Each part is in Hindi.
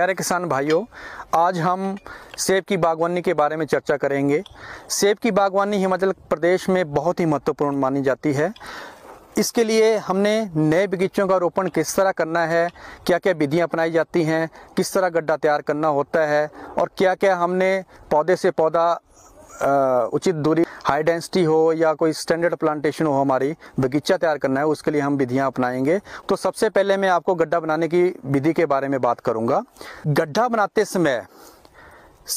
प्यारे किसान भाइयों आज हम सेब की बागवानी के बारे में चर्चा करेंगे सेब की बागवानी हिमाचल प्रदेश में बहुत ही महत्वपूर्ण मानी जाती है इसके लिए हमने नए बगीचों का रोपण किस तरह करना है क्या क्या विधियां अपनाई जाती हैं किस तरह गड्ढा तैयार करना होता है और क्या क्या हमने पौधे से पौधा उचित दूरी हाई डेंसिटी हो या कोई स्टैंडर्ड प्लांटेशन हो हमारी बगीचा तैयार करना है उसके लिए हम विधियाँ अपनाएंगे तो सबसे पहले मैं आपको गड्ढा बनाने की विधि के बारे में बात करूंगा गड्ढा बनाते समय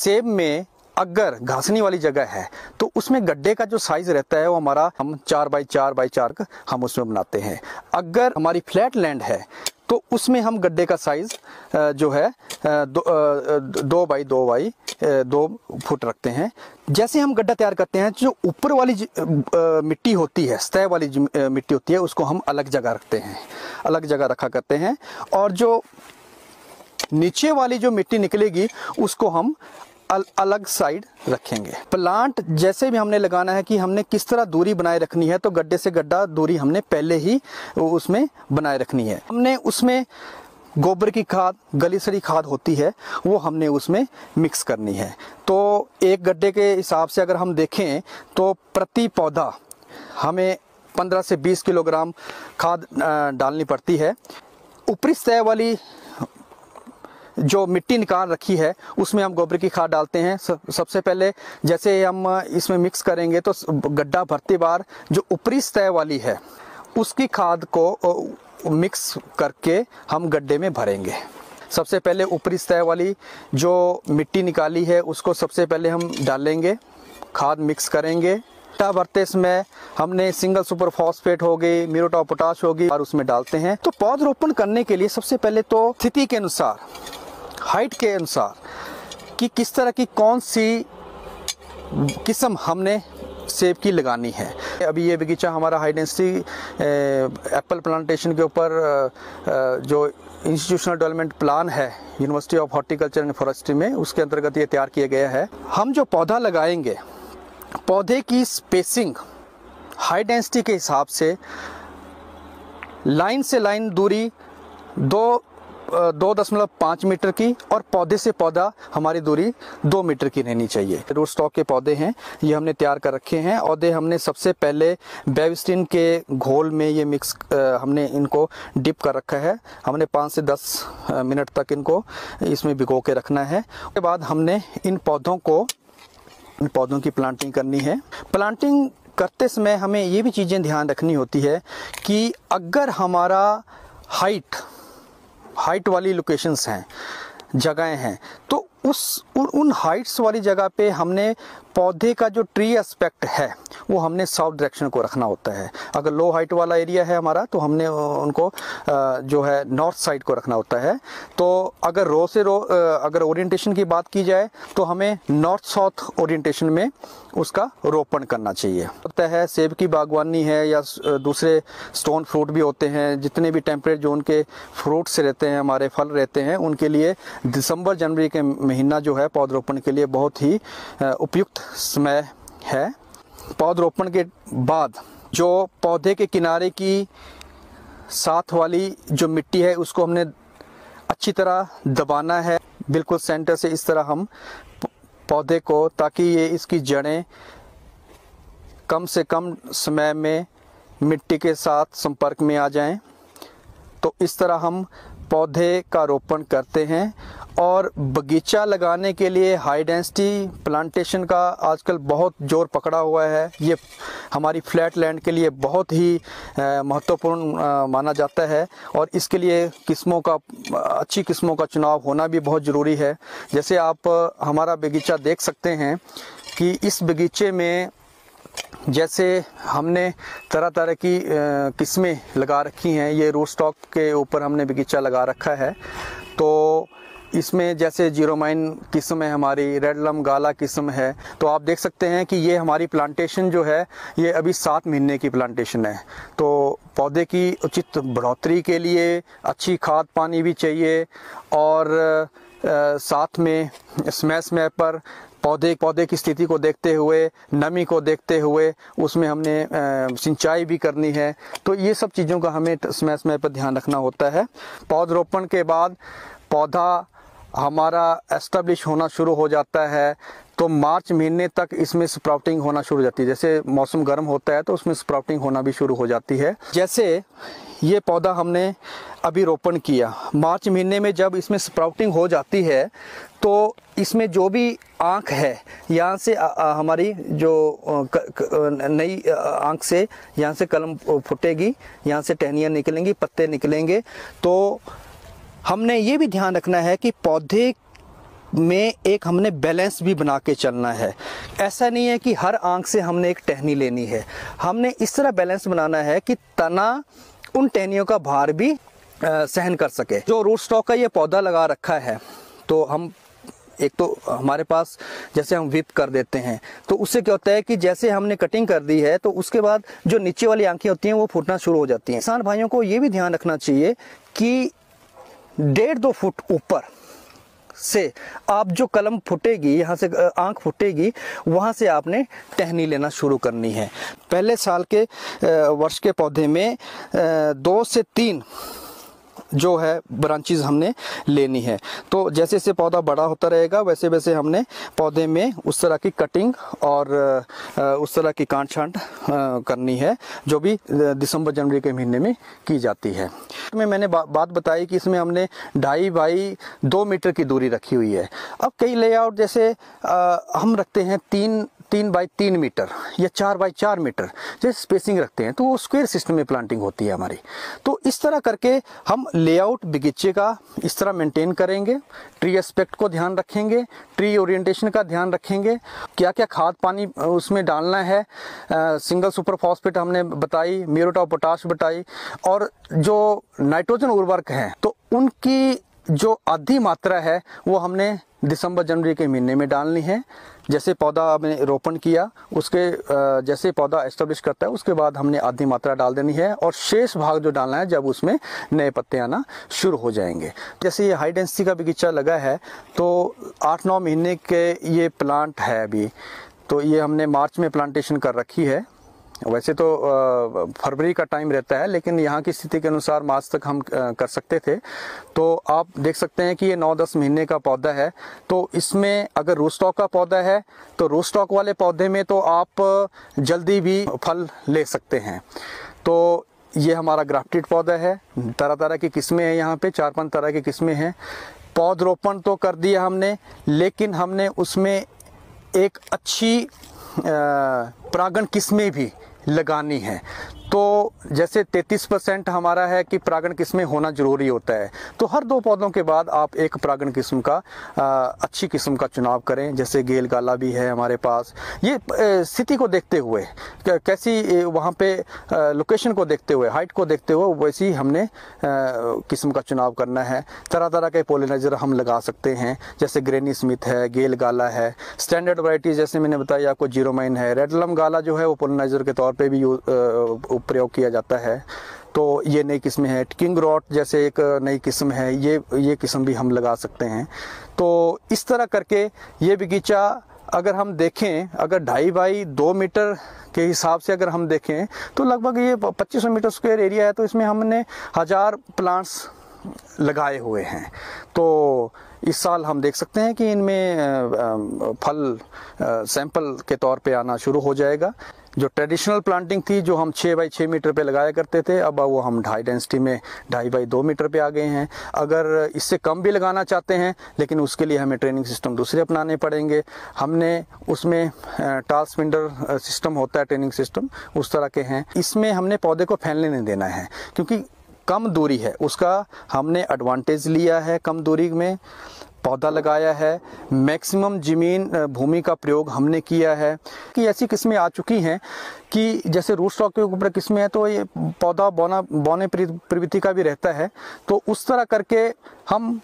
सेब में अगर घासनी वाली जगह है तो उसमें गड्ढे का जो साइज रहता है वो हमारा हम चार बाई चार बाई चार का हम उसमें बनाते हैं अगर हमारी फ्लैट लैंड है तो उसमें हम गड्ढे का साइज जो है दो, दो बाई दो बाई दो फुट रखते हैं जैसे हम गड्ढा तैयार करते हैं जो ऊपर वाली मिट्टी होती है सतह वाली मिट्टी होती है उसको हम अलग जगह रखते हैं अलग जगह रखा करते हैं और जो नीचे वाली जो मिट्टी निकलेगी उसको हम अल, अलग साइड रखेंगे प्लांट जैसे भी हमने लगाना है कि हमने किस तरह दूरी बनाए रखनी है तो गड्ढे से गड्ढा दूरी हमने पहले ही उसमें बनाए रखनी है हमने उसमें गोबर की खाद गली सड़ी खाद होती है वो हमने उसमें मिक्स करनी है तो एक गड्ढे के हिसाब से अगर हम देखें तो प्रति पौधा हमें 15 से 20 किलोग्राम खाद डालनी पड़ती है ऊपरी सतह वाली जो मिट्टी निकाल रखी है उसमें हम गोबर की खाद डालते हैं सबसे पहले जैसे हम इसमें मिक्स करेंगे तो गड्ढा भरती बार जो ऊपरी सतह वाली है उसकी खाद को मिक्स करके हम गड्ढे में भरेंगे सबसे पहले ऊपरी सतह वाली जो मिट्टी निकाली है उसको सबसे पहले हम डालेंगे खाद मिक्स करेंगे गड्ढा भरते इसमें हमने सिंगल सुपर फॉस्फेट हो गई मीरोटा पोटाश होगी और उसमें डालते हैं तो पौधरोपण करने के लिए सबसे पहले तो स्थिति के अनुसार हाइट के अनुसार कि किस तरह की कौन सी किस्म हमने सेब की लगानी है अभी ये बगीचा हमारा हाई डेंसिटी एप्पल प्लांटेशन के ऊपर जो इंस्टीट्यूशनल डेवलपमेंट प्लान है university of horticulture and forestry में उसके अंतर्गत ये तैयार किया गया है हम जो पौधा लगाएंगे पौधे की स्पेसिंग हाई डेंसिटी के हिसाब से लाइन से लाइन दूरी दो दो दशमलव पाँच मीटर की और पौधे से पौधा हमारी दूरी दो मीटर की रहनी चाहिए रूट स्टॉक के पौधे हैं ये हमने तैयार कर रखे हैं पौधे हमने सबसे पहले बेविस्टिन के घोल में ये मिक्स हमने इनको डिप कर रखा है हमने पाँच से दस मिनट तक इनको इसमें भिगो के रखना है उसके बाद हमने इन पौधों को इन पौधों की प्लांटिंग करनी है प्लांटिंग करते समय हमें ये भी चीज़ें ध्यान रखनी होती है कि अगर हमारा हाइट हाइट वाली लोकेशंस हैं जगहें हैं तो उस उन उन हाइट्स वाली जगह पे हमने पौधे का जो ट्री एस्पेक्ट है वो हमने साउथ डायरेक्शन को रखना होता है अगर लो हाइट वाला एरिया है हमारा तो हमने उनको जो है नॉर्थ साइड को रखना होता है तो अगर रो से रो अगर ओरिएंटेशन की बात की जाए तो हमें नॉर्थ साउथ ओरिएंटेशन में उसका रोपण करना चाहिए होता है सेब की बागवानी है या दूसरे स्टोन फ्रूट भी होते हैं जितने भी टेम्परेट जोन के फ्रूट्स रहते हैं हमारे फल रहते हैं उनके लिए दिसंबर जनवरी के महीना जो है पौधरोपण के लिए बहुत ही उपयुक्त समय है पौधरोपण के बाद जो पौधे के किनारे की साथ वाली जो मिट्टी है उसको हमने अच्छी तरह दबाना है बिल्कुल सेंटर से इस तरह हम पौधे को ताकि ये इसकी जड़ें कम से कम समय में मिट्टी के साथ संपर्क में आ जाएं तो इस तरह हम पौधे का रोपण करते हैं और बगीचा लगाने के लिए हाई डेंसिटी प्लांटेशन का आजकल बहुत जोर पकड़ा हुआ है ये हमारी फ्लैट लैंड के लिए बहुत ही महत्वपूर्ण माना जाता है और इसके लिए किस्मों का अच्छी किस्मों का चुनाव होना भी बहुत ज़रूरी है जैसे आप हमारा बगीचा देख सकते हैं कि इस बगीचे में जैसे हमने तरह तरह की किस्में लगा रखी हैं ये रोस्टॉक के ऊपर हमने बगीचा लगा रखा है तो इसमें जैसे जीरोमाइन किस्म है हमारी रेड लम गाला किस्म है तो आप देख सकते हैं कि ये हमारी प्लांटेशन जो है ये अभी सात महीने की प्लांटेशन है तो पौधे की उचित बढ़ोतरी के लिए अच्छी खाद पानी भी चाहिए और आ, साथ में स्मैश मैप पर पौधे पौधे की स्थिति को देखते हुए नमी को देखते हुए उसमें हमने सिंचाई भी करनी है तो ये सब चीज़ों का हमें समय समय पर ध्यान रखना होता है पौधरोपण के बाद पौधा हमारा एस्टेब्लिश होना शुरू हो जाता है तो मार्च महीने तक इसमें स्प्राउटिंग होना शुरू हो जाती है जैसे मौसम गर्म होता है तो उसमें स्प्राउटिंग होना भी शुरू हो जाती है जैसे ये पौधा हमने अभी रोपण किया मार्च महीने में जब इसमें स्प्राउटिंग हो जाती है तो इसमें जो भी आँख है यहाँ से आ, आ, हमारी जो नई आँख से यहाँ से कलम फूटेगी यहाँ से टहनियाँ निकलेंगी पत्ते निकलेंगे तो हमने ये भी ध्यान रखना है कि पौधे में एक हमने बैलेंस भी बना के चलना है ऐसा नहीं है कि हर आंख से हमने एक टहनी लेनी है हमने इस तरह बैलेंस बनाना है कि तना उन टहनियों का भार भी आ, सहन कर सके जो रूट स्टॉक का ये पौधा लगा रखा है तो हम एक तो हमारे पास जैसे हम विप कर देते हैं तो उससे क्या होता है कि जैसे हमने कटिंग कर दी है तो उसके बाद जो नीचे वाली आंखें होती हैं वो फूटना शुरू हो जाती हैं किसान भाइयों को ये भी ध्यान रखना चाहिए कि डेढ़ दो फुट ऊपर से आप जो कलम फुटेगी यहाँ से आंख फुटेगी वहाँ से आपने टहनी लेना शुरू करनी है पहले साल के वर्ष के पौधे में दो से तीन जो है ब्रांचेज हमने लेनी है तो जैसे जैसे पौधा बड़ा होता रहेगा वैसे वैसे हमने पौधे में उस तरह की कटिंग और उस तरह की काट छांट करनी है जो भी दिसंबर जनवरी के महीने में की जाती है में मैंने बा, बात बताई कि इसमें हमने ढाई बाई दो मीटर की दूरी रखी हुई है अब कई लेआउट जैसे आ, हम रखते हैं तीन तीन बाई तीन मीटर या चार बाई चार मीटर जैसे स्पेसिंग रखते हैं तो वो स्क्वेयर सिस्टम में प्लांटिंग होती है हमारी तो इस तरह करके हम लेआउट बगीचे का इस तरह मेंटेन करेंगे ट्री एस्पेक्ट को ध्यान रखेंगे ट्री ओरिएंटेशन का ध्यान रखेंगे क्या क्या खाद पानी उसमें डालना है सिंगल सुपर फॉस्फेट हमने बताई मेरोटा पोटाश बताई और जो नाइट्रोजन उर्वरक हैं तो उनकी जो आधी मात्रा है वो हमने दिसंबर जनवरी के महीने में डालनी है जैसे पौधा हमने रोपण किया उसके जैसे पौधा एस्टेब्लिश करता है उसके बाद हमने आधी मात्रा डाल देनी है और शेष भाग जो डालना है जब उसमें नए पत्ते आना शुरू हो जाएंगे जैसे ये हाई डेंसिटी का बगीचा लगा है तो आठ नौ महीने के ये प्लांट है अभी तो ये हमने मार्च में प्लांटेशन कर रखी है वैसे तो फरवरी का टाइम रहता है लेकिन यहाँ की स्थिति के अनुसार मार्च तक हम कर सकते थे तो आप देख सकते हैं कि ये 9-10 महीने का पौधा है तो इसमें अगर रोस्टॉक का पौधा है तो रोस्टॉक वाले पौधे में तो आप जल्दी भी फल ले सकते हैं तो ये हमारा ग्राफ्टेड पौधा है तरह तरह की किस्में हैं यहाँ पे चार पाँच तरह की किस्में हैं पौधरोपण तो कर दिया हमने लेकिन हमने उसमें एक अच्छी परागण किस्में भी लगानी है तो जैसे 33 परसेंट हमारा है कि परागण किस्में होना ज़रूरी होता है तो हर दो पौधों के बाद आप एक परागण किस्म का आ, अच्छी किस्म का चुनाव करें जैसे गेल गाला भी है हमारे पास ये स्थिति को देखते हुए कैसी वहाँ पे लोकेशन को देखते हुए हाइट को देखते हुए वैसी हमने किस्म का चुनाव करना है तरह तरह के पोलिनाइजर हम लगा सकते हैं जैसे ग्रेनी स्मिथ है गेल गाला है स्टैंडर्ड वराइटी जैसे मैंने बताया आपको जीरो माइन है रेडलम गाला जो है वो पोलिनाइजर के तौर पर भी प्रयोग किया जाता है तो ये नई किस्म है किंग रॉट जैसे एक नई किस्म है ये ये किस्म भी हम लगा सकते हैं तो इस तरह करके ये बगीचा अगर हम देखें अगर ढाई बाई दो मीटर के हिसाब से अगर हम देखें तो लगभग ये 2500 मीटर स्क्वायर एरिया है तो इसमें हमने हज़ार प्लांट्स लगाए हुए हैं तो इस साल हम देख सकते हैं कि इनमें फल सैंपल के तौर पे आना शुरू हो जाएगा जो ट्रेडिशनल प्लांटिंग थी जो हम छः बाई छः मीटर पे लगाया करते थे अब वो हम ढाई डेंसिटी में ढाई बाई दो मीटर पे आ गए हैं अगर इससे कम भी लगाना चाहते हैं लेकिन उसके लिए हमें ट्रेनिंग सिस्टम दूसरे अपनाने पड़ेंगे हमने उसमें टाल स्पिंडर सिस्टम होता है ट्रेनिंग सिस्टम उस तरह के हैं इसमें हमने पौधे को फैलने नहीं देना है क्योंकि कम दूरी है उसका हमने एडवांटेज लिया है कम दूरी में पौधा लगाया है मैक्सिमम जमीन भूमि का प्रयोग हमने किया है कि ऐसी किस्में आ चुकी हैं कि जैसे रूट स्टॉक के ऊपर किस्में हैं तो ये पौधा बोना बोने प्रवृत्ति का भी रहता है तो उस तरह करके हम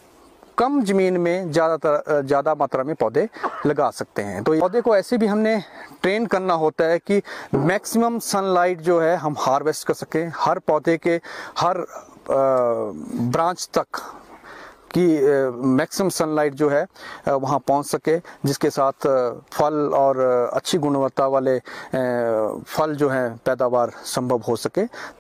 कम जमीन में ज़्यादातर ज़्यादा मात्रा में पौधे लगा सकते हैं तो पौधे को ऐसे भी हमने ट्रेन करना होता है कि मैक्सिमम सनलाइट जो है हम हार्वेस्ट कर सकें हर पौधे के हर ब्रांच तक कि मैक्सिमम सनलाइट जो है वहाँ पहुँच सके जिसके साथ फल और अच्छी गुणवत्ता वाले फल जो हैं पैदावार संभव हो सके